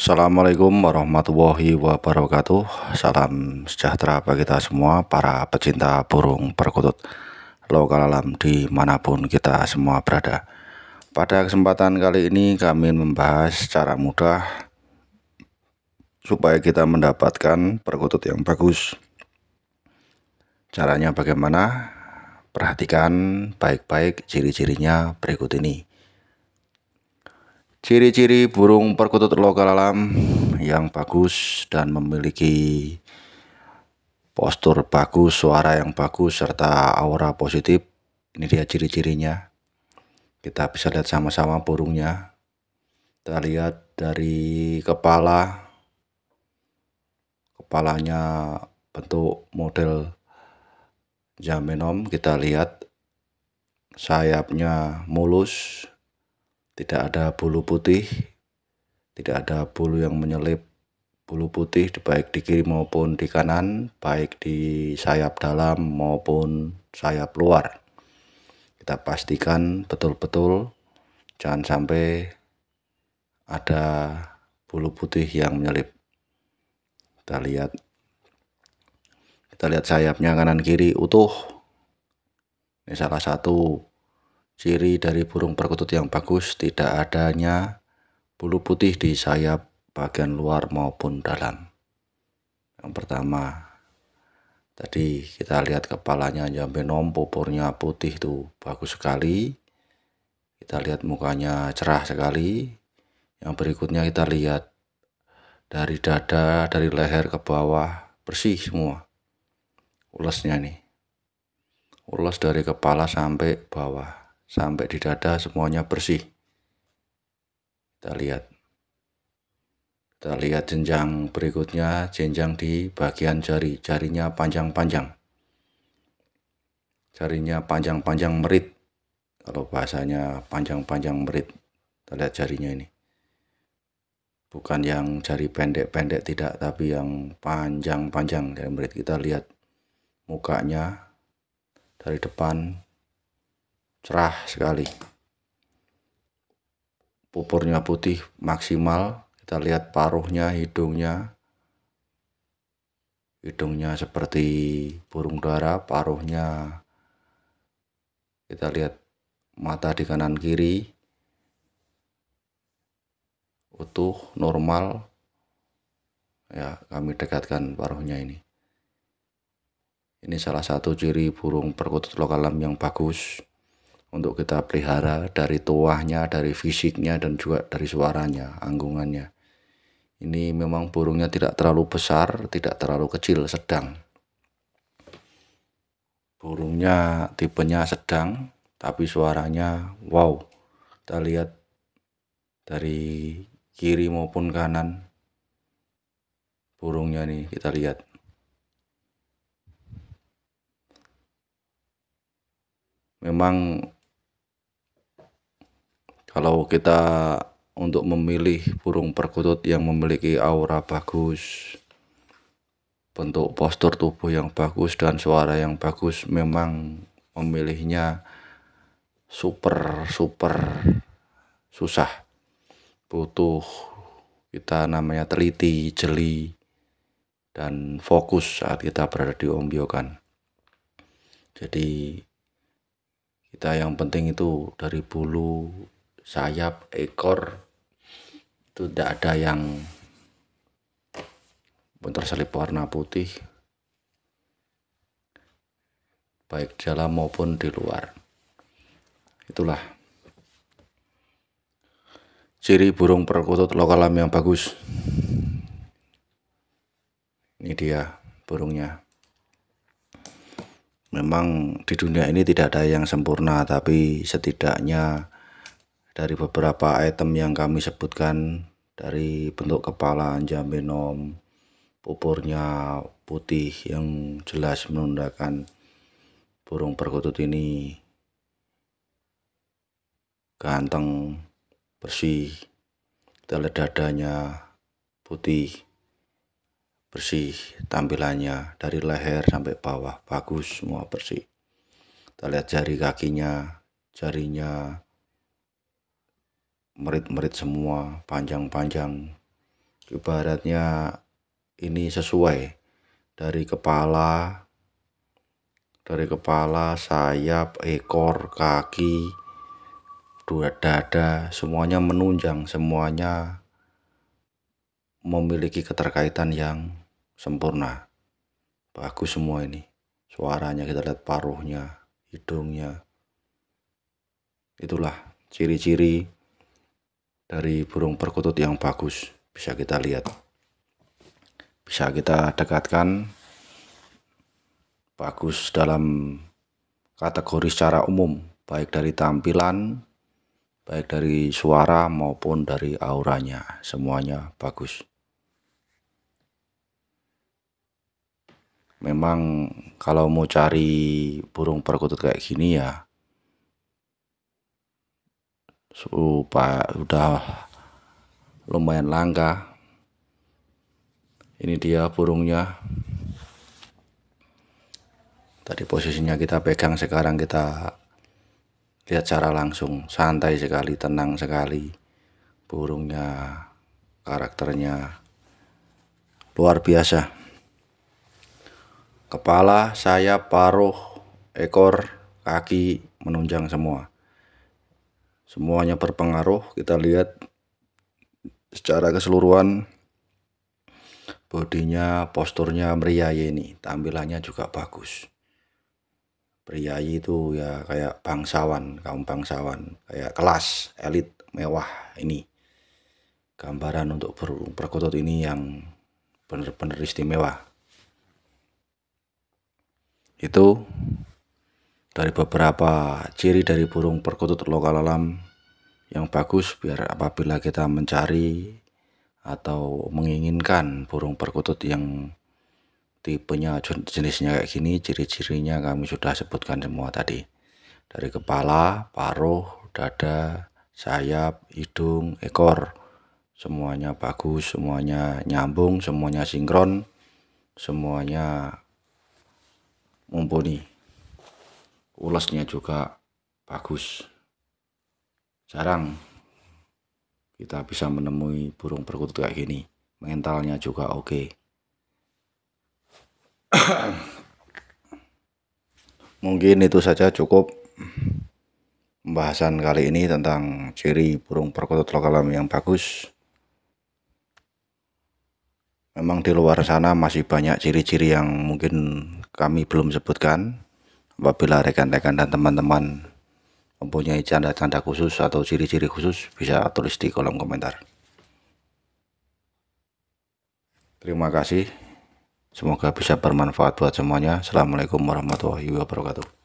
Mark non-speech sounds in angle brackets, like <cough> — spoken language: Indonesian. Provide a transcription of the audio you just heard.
Assalamualaikum warahmatullahi wabarakatuh Salam sejahtera bagi kita semua para pecinta burung perkutut Lokal alam dimanapun kita semua berada Pada kesempatan kali ini kami membahas cara mudah Supaya kita mendapatkan perkutut yang bagus Caranya bagaimana? Perhatikan baik-baik ciri-cirinya berikut ini Ciri-ciri burung perkutut lokal alam yang bagus dan memiliki postur bagus, suara yang bagus, serta aura positif. Ini dia ciri-cirinya. Kita bisa lihat sama-sama burungnya. Kita lihat dari kepala. Kepalanya bentuk model jamenom. Kita lihat sayapnya mulus, tidak ada bulu putih, tidak ada bulu yang menyelip bulu putih baik di kiri maupun di kanan, baik di sayap dalam maupun sayap luar. Kita pastikan betul-betul jangan sampai ada bulu putih yang menyelip. Kita lihat kita lihat sayapnya kanan kiri utuh. Ini salah satu Ciri dari burung perkutut yang bagus tidak adanya bulu putih di sayap bagian luar maupun dalam. Yang pertama, tadi kita lihat kepalanya sampai nom popornya putih tuh bagus sekali. Kita lihat mukanya cerah sekali. Yang berikutnya kita lihat dari dada, dari leher ke bawah bersih semua. Ulasnya nih. Ulas dari kepala sampai bawah sampai di dada semuanya bersih kita lihat kita lihat jenjang berikutnya, jenjang di bagian jari. Jarinya panjang-panjang. Jarinya panjang-panjang merit. Kalau bahasanya panjang-panjang merit. Kita lihat jarinya ini. Bukan yang jari pendek-pendek tidak, tapi yang panjang-panjang dari merit. Kita lihat mukanya dari depan cerah sekali pupurnya putih maksimal kita lihat paruhnya hidungnya hidungnya seperti burung dara paruhnya kita lihat mata di kanan kiri utuh normal ya kami dekatkan paruhnya ini ini salah satu ciri burung perkutut lokal yang bagus untuk kita pelihara dari tuahnya, dari fisiknya, dan juga dari suaranya, anggungannya. Ini memang burungnya tidak terlalu besar, tidak terlalu kecil, sedang. Burungnya tipenya sedang, tapi suaranya wow. Kita lihat dari kiri maupun kanan burungnya nih, kita lihat. Memang kalau kita untuk memilih burung perkutut yang memiliki aura bagus, bentuk postur tubuh yang bagus dan suara yang bagus memang memilihnya super super susah. Butuh kita namanya teliti, jeli dan fokus saat kita berada di ombiokan. Jadi kita yang penting itu dari bulu sayap, ekor itu tidak ada yang terselip warna putih baik dalam maupun di luar. Itulah ciri burung perkutut lokal yang bagus. Ini dia burungnya. Memang di dunia ini tidak ada yang sempurna, tapi setidaknya dari beberapa item yang kami sebutkan dari bentuk kepala minum pupurnya putih yang jelas menundakan burung perkutut ini ganteng bersih kita dadanya putih bersih tampilannya dari leher sampai bawah bagus semua bersih kita lihat jari kakinya jarinya merit-merit semua, panjang-panjang. Ibaratnya ini sesuai dari kepala dari kepala, sayap, ekor, kaki, dua dada, semuanya menunjang, semuanya memiliki keterkaitan yang sempurna. Bagus semua ini. Suaranya kita lihat paruhnya, hidungnya. Itulah ciri-ciri dari burung perkutut yang bagus bisa kita lihat bisa kita dekatkan bagus dalam kategori secara umum baik dari tampilan baik dari suara maupun dari auranya semuanya bagus memang kalau mau cari burung perkutut kayak gini ya supaya udah lumayan langka ini dia burungnya tadi posisinya kita pegang sekarang kita lihat cara langsung santai sekali tenang sekali burungnya karakternya luar biasa kepala sayap paruh ekor kaki menunjang semua semuanya berpengaruh kita lihat secara keseluruhan bodinya posturnya meriayi ini tampilannya juga bagus priayi itu ya kayak bangsawan kaum bangsawan kayak kelas elit mewah ini gambaran untuk perkutut perkutut ini yang benar-benar istimewa itu dari beberapa ciri dari burung perkutut lokal alam yang bagus biar apabila kita mencari atau menginginkan burung perkutut yang tipenya jenisnya kayak gini ciri-cirinya kami sudah sebutkan semua tadi dari kepala, paruh, dada, sayap, hidung, ekor semuanya bagus, semuanya nyambung, semuanya sinkron, semuanya mumpuni ulasnya juga bagus jarang kita bisa menemui burung perkutut kayak gini mentalnya juga oke <coughs> mungkin itu saja cukup pembahasan kali ini tentang ciri burung perkutut lokal yang bagus. Memang di luar sana masih banyak ciri-ciri yang mungkin kami belum sebutkan apabila rekan-rekan dan teman-teman mempunyai canda-canda khusus atau ciri-ciri khusus bisa tulis di kolom komentar. Terima kasih. Semoga bisa bermanfaat buat semuanya. Assalamualaikum warahmatullahi wabarakatuh.